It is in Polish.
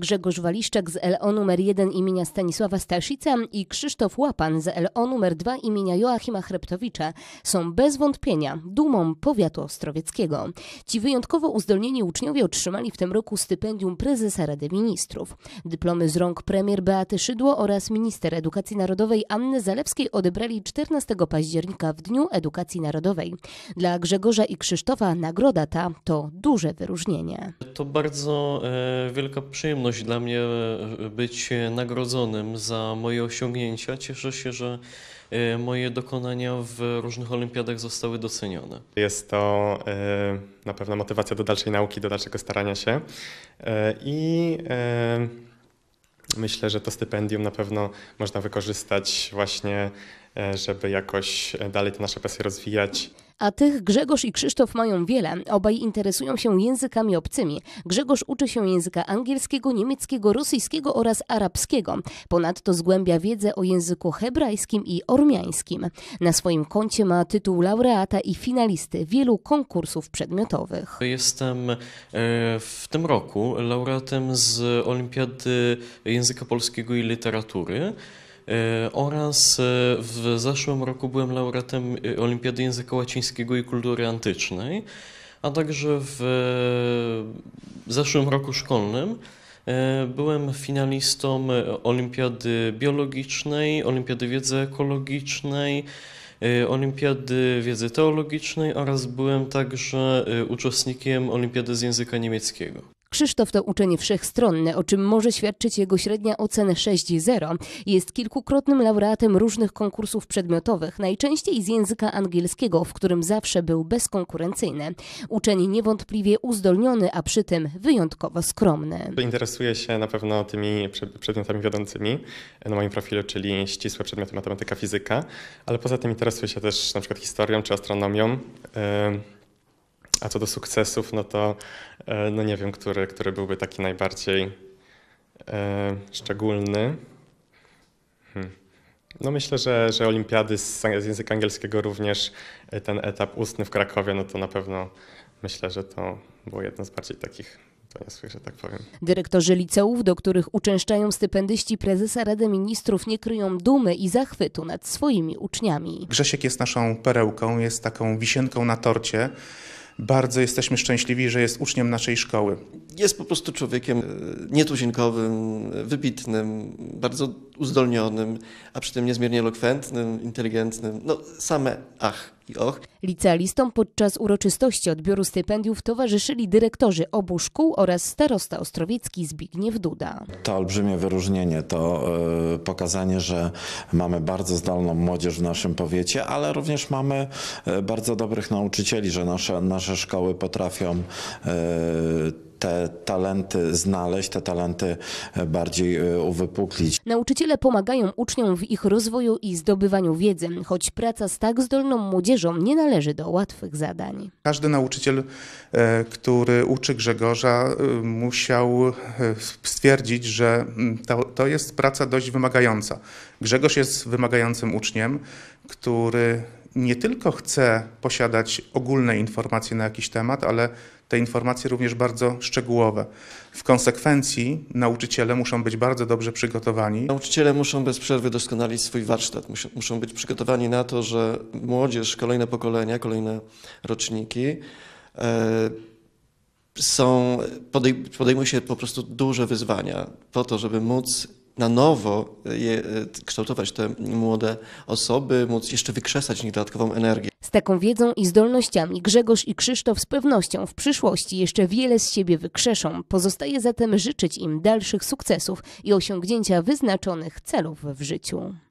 Grzegorz Waliszczak z LO nr 1 imienia Stanisława Staszica i Krzysztof Łapan z LO nr 2 imienia Joachima Chreptowicza są bez wątpienia dumą powiatu ostrowieckiego. Ci wyjątkowo uzdolnieni uczniowie otrzymali w tym roku stypendium prezesa Rady Ministrów. Dyplomy z rąk premier Beaty Szydło oraz minister edukacji narodowej Anny Zalewskiej odebrali 14 października w Dniu Edukacji Narodowej. Dla Grzegorza i Krzysztofa nagroda ta to duże wyróżnienie. To bardzo e, wielka przyjemność przyjemność dla mnie e, być nagrodzonym za moje osiągnięcia. Cieszę się, że e, moje dokonania w różnych olimpiadach zostały docenione. Jest to e, na pewno motywacja do dalszej nauki, do dalszego starania się i myślę, że to stypendium na pewno można wykorzystać właśnie, żeby jakoś dalej te nasze pasje rozwijać. A tych Grzegorz i Krzysztof mają wiele. Obaj interesują się językami obcymi. Grzegorz uczy się języka angielskiego, niemieckiego, rosyjskiego oraz arabskiego. Ponadto zgłębia wiedzę o języku hebrajskim i ormiańskim. Na swoim koncie ma tytuł laureata i finalisty wielu konkursów przedmiotowych. Jestem e, w tym roku laureatem z Olimpiady Języka Polskiego i Literatury. E, oraz e, w zeszłym roku byłem laureatem e, Olimpiady Języka Łacińskiego i Kultury Antycznej, a także w zeszłym roku szkolnym byłem finalistą Olimpiady Biologicznej, Olimpiady Wiedzy Ekologicznej, Olimpiady Wiedzy Teologicznej oraz byłem także uczestnikiem Olimpiady z Języka Niemieckiego. Krzysztof to uczeń wszechstronny, o czym może świadczyć jego średnia ocena 6.0. Jest kilkukrotnym laureatem różnych konkursów przedmiotowych, najczęściej z języka angielskiego, w którym zawsze był bezkonkurencyjny. Uczeń niewątpliwie uzdolniony, a przy tym wyjątkowo skromny. Interesuje się na pewno tymi przedmiotami wiodącymi na moim profilu, czyli ścisłe przedmioty matematyka, fizyka, ale poza tym interesuje się też na przykład historią czy astronomią. A co do sukcesów, no to e, no nie wiem, który, który byłby taki najbardziej e, szczególny. Hmm. No myślę, że, że olimpiady z, z, języka angielskiego również e, ten etap ustny w Krakowie, no to na pewno myślę, że to było jedno z bardziej takich doniosłych, że tak powiem. Dyrektorzy liceów, do których uczęszczają stypendyści prezesa Rady Ministrów, nie kryją dumy i zachwytu nad swoimi uczniami. Grzesiek jest naszą perełką, jest taką wisienką na torcie. Bardzo jesteśmy szczęśliwi, że jest uczniem naszej szkoły jest po prostu człowiekiem e, nietuzinkowym, e, wybitnym, bardzo uzdolnionym, a przy tym niezmiernie elokwentnym, inteligentnym. No, same ach i och. Licealistom podczas uroczystości odbioru stypendiów towarzyszyli dyrektorzy obu szkół oraz starosta ostrowiecki Zbigniew Duda. To olbrzymie wyróżnienie, to e, pokazanie, że mamy bardzo zdolną młodzież w naszym powiecie, ale również mamy bardzo dobrych nauczycieli, że nasze, nasze szkoły potrafią te talenty znaleźć, te talenty e, bardziej e, uwypuklić. Nauczyciele pomagają uczniom w ich rozwoju i zdobywaniu wiedzy, choć praca z tak zdolną młodzieżą nie należy do łatwych zadań. Każdy nauczyciel, e, który uczy Grzegorza, musiał stwierdzić, że mm, to, to jest praca dość wymagająca. Grzegorz jest wymagającym uczniem, który nie tylko chce posiadać ogólne informacje na jakiś temat, ale te informacje również bardzo szczegółowe. W konsekwencji nauczyciele muszą być bardzo dobrze przygotowani. Nauczyciele muszą bez przerwy doskonalić swój warsztat. Muszą być przygotowani na to, że młodzież, kolejne pokolenia, kolejne roczniki e, są, podejmują się po prostu duże wyzwania po to, żeby móc na nowo je, e, kształtować te młode osoby, móc jeszcze wykrzesać w nich dodatkową energię. Z taką wiedzą i zdolnościami Grzegorz i Krzysztof z pewnością w przyszłości jeszcze wiele z siebie wykrzeszą. Pozostaje zatem życzyć im dalszych sukcesów i osiągnięcia wyznaczonych celów w życiu.